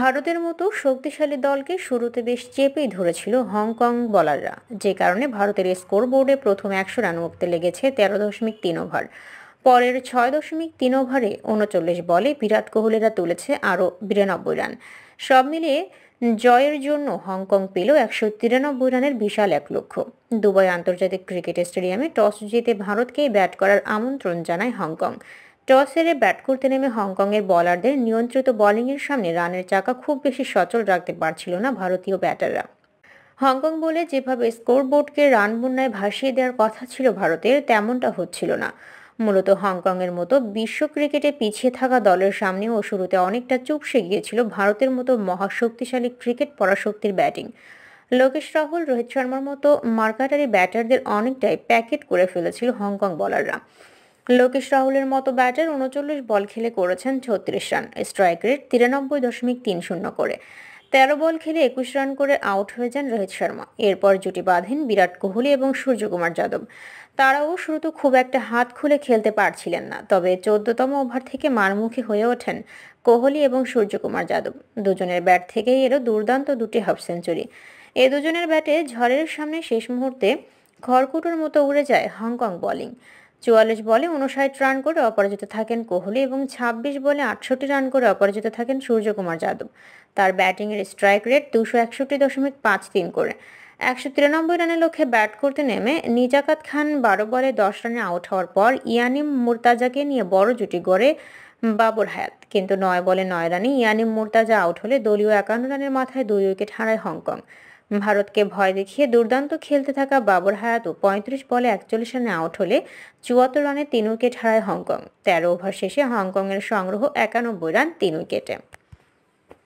ভারতের মতো শক্তিশালী দলকে শুরুতে বেশ চেপেই ধরেছিল হংকং বলাররা যে কারণে ভারতের স্কোর বোর্ডে প্রথম একশো রান উঠতে লেগেছে তেরো দশমিক তিন ওভার পরের ছয় দশমিক তিন ওভারে উনচল্লিশ বলে বিরাট কোহলিরা তুলেছে আরও বিরানব্বই রান সব মিলিয়ে জয়ের জন্য হংকং পেল একশো তিরানব্বই রানের বিশাল এক লক্ষ্য দুবাই আন্তর্জাতিক ক্রিকেট স্টেডিয়ামে টস জিতে ভারতকে ব্যাট করার আমন্ত্রণ জানায় হংকং টস হেরে ব্যাট করতে নেমে হংকংয়ের বলারদের নিয়ন্ত্রিত বোলিংয়ের সামনে রানের চাকা খুব বেশি সচল রাখতে পারছিল না ভারতীয় ব্যাটাররা হংকং বলে যেভাবে স্কোরবোর্ডকে রান বন্যায় ভাসিয়ে দেওয়ার কথা ছিল ভারতের তেমনটা হচ্ছিল না মূলত হংকংয়ের মতো বিশ্ব ক্রিকেটে পিছিয়ে থাকা দলের সামনেও শুরুতে অনেকটা চুপসে গিয়েছিল ভারতের মতো মহাশক্তিশালী ক্রিকেট পরাশক্তির ব্যাটিং লোকেশ রাহুল রোহিত শর্মার মতো মার্কাটারি ব্যাটারদের অনেকটাই প্যাকেট করে ফেলেছিল হংকং বলাররা লোকেশ রাহুলের মতো ব্যাটার উনচল্লিশ বল খেলে করেছেন ছত্রিশ রান স্ট্রাইক রেট তিরানব্বই দশমিক তিন শূন্য করে তেরো বল খেলে একুশ রান করে আউট হয়ে যান রোহিত শর্মা এরপর জুটি বাঁধেন বিরাট কোহলি এবং সূর্যকুমার যাদব তারাও শুরুতে খুব একটা হাত খুলে খেলতে পারছিলেন না তবে চোদ্দতম ওভার থেকে মারমুখী হয়ে ওঠেন কোহলি এবং সূর্যকুমার যাদব দুজনের ব্যাট থেকেই এলো দুর্দান্ত দুটি হাফ সেঞ্চুরি এ দুজনের ব্যাটে ঝড়ের সামনে শেষ মুহূর্তে খড়কুটোর মতো উড়ে যায় হংকং বোলিং চুয়াল্লিশ বলে উনষাট রান করে অপরাজিত থাকেন কোহলি এবং ২৬ বলে আটষট্টি রান করে অপরাজিত থাকেন সূর্যকুমার যাদব তার ব্যাটিংয়ের স্ট্রাইক রেট দুশো একষট্টি দশমিক পাঁচ তিন করে একশো তিরানব্বই রানের লক্ষ্যে ব্যাট করতে নেমে নিজাকাত খান বারো বলে দশ রানে আউট হওয়ার পর ইয়ানিম মুরতাজাকে নিয়ে বড় জুটি গড়ে বাবর হায়াত কিন্তু নয় বলে নয় রানে ইয়ানিম মুরতাজা আউট হলে দলীয় একান্ন রানের মাথায় দুই উইকেট হারায় হংকং ভারতকে ভয় দেখিয়ে দুর্দান্ত খেলতে থাকা বাবর হায়াতও পঁয়ত্রিশ বলে একচল্লিশ রানে আউট হলে চুয়াত্তর রানে তিন উইকেট হারায় হংকং তেরো ওভার শেষে হংকংয়ের সংগ্রহ একানব্বই রান তিন উইকেটে